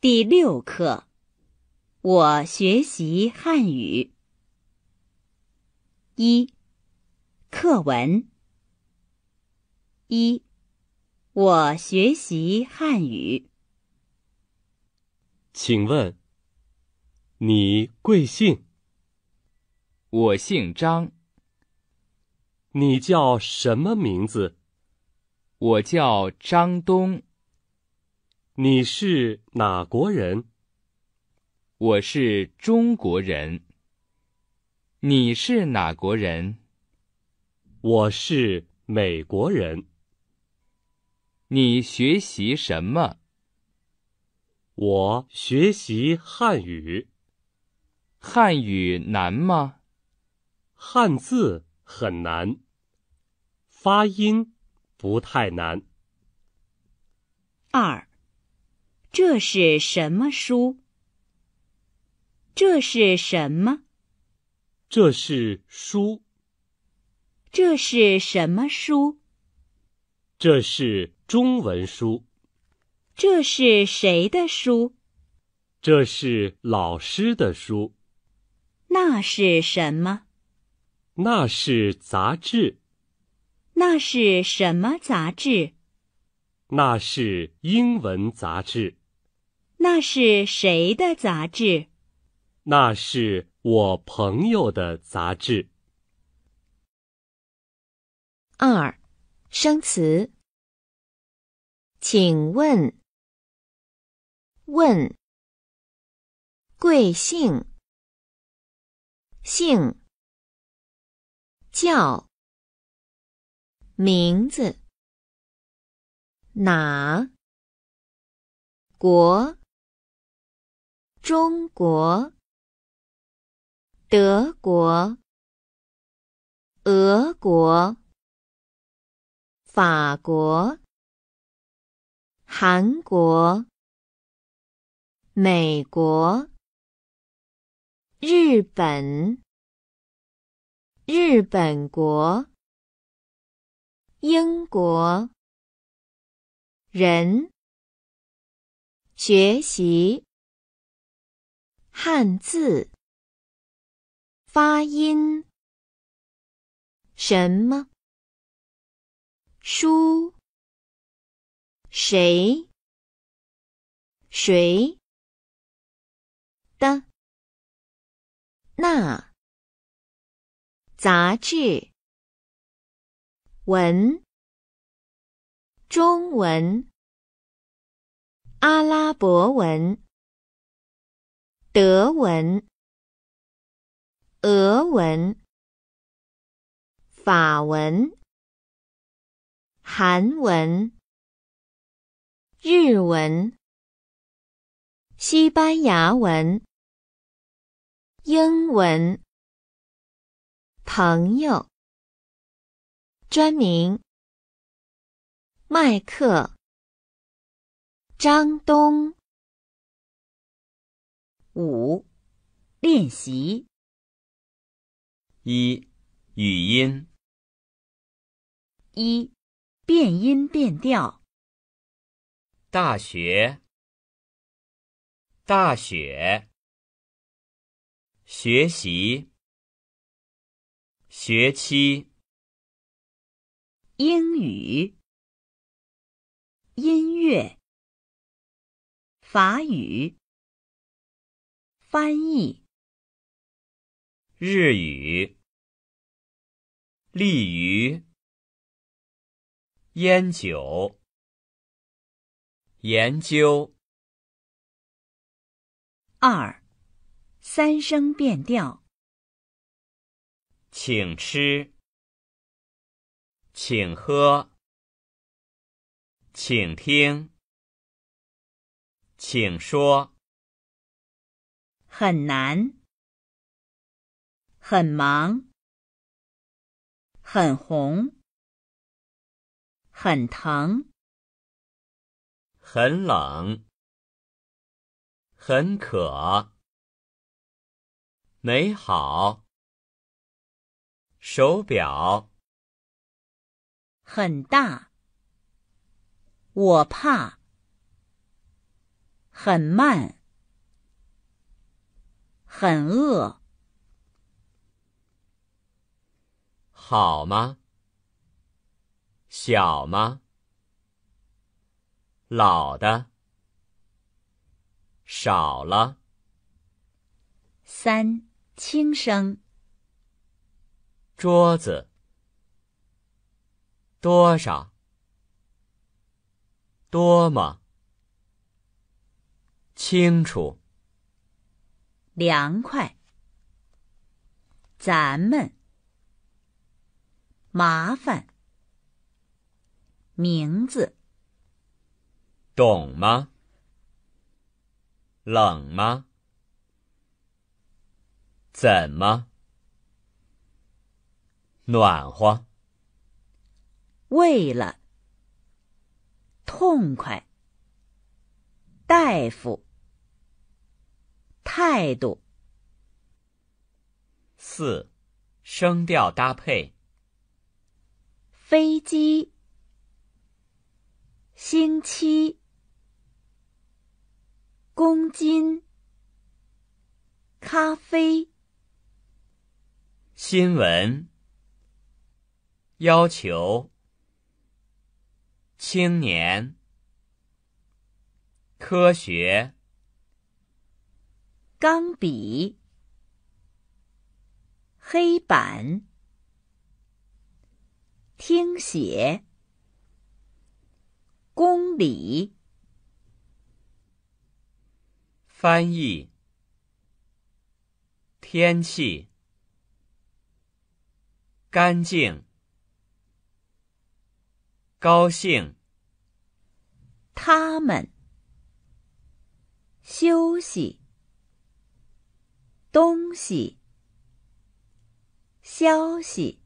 第六课，我学习汉语。一课文一，我学习汉语。请问你贵姓？我姓张。你叫什么名字？我叫张东。你是哪国人？我是中国人。你是哪国人？我是美国人。你学习什么？我学习汉语。汉语难吗？汉字很难，发音不太难。二。这是什么书？这是什么？这是书。这是什么书？这是中文书。这是谁的书？这是老师的书。那是什么？那是杂志。那是什么杂志？那是英文杂志。那是谁的杂志？那是我朋友的杂志。二、生词，请问？问？贵姓？姓？叫？名字？哪？国？中国、德国、俄国、法国、韩国、美国、日本、日本国、英国人学习。汉字发音什么书？谁谁的那杂志文中文阿拉伯文。德文、俄文、法文、韩文、日文、西班牙文、英文。朋友，专名，麦克，张东。五，练习。一，语音。一，变音变调。大学，大雪。学习，学期。英语，音乐，法语。翻译日语，利于烟酒研究。二三声变调，请吃，请喝，请听，请说。很难，很忙，很红，很疼，很冷，很渴，美好，手表，很大，我怕，很慢。很饿，好吗？小吗？老的，少了。三轻声。桌子，多少？多么？清楚。凉快，咱们麻烦名字懂吗？冷吗？怎么暖和？为了痛快，大夫。态度。四，声调搭配。飞机，星期，公斤，咖啡，新闻，要求，青年，科学。钢笔、黑板、听写、公里、翻译、天气、干净、高兴、他们、休息。东西，消息。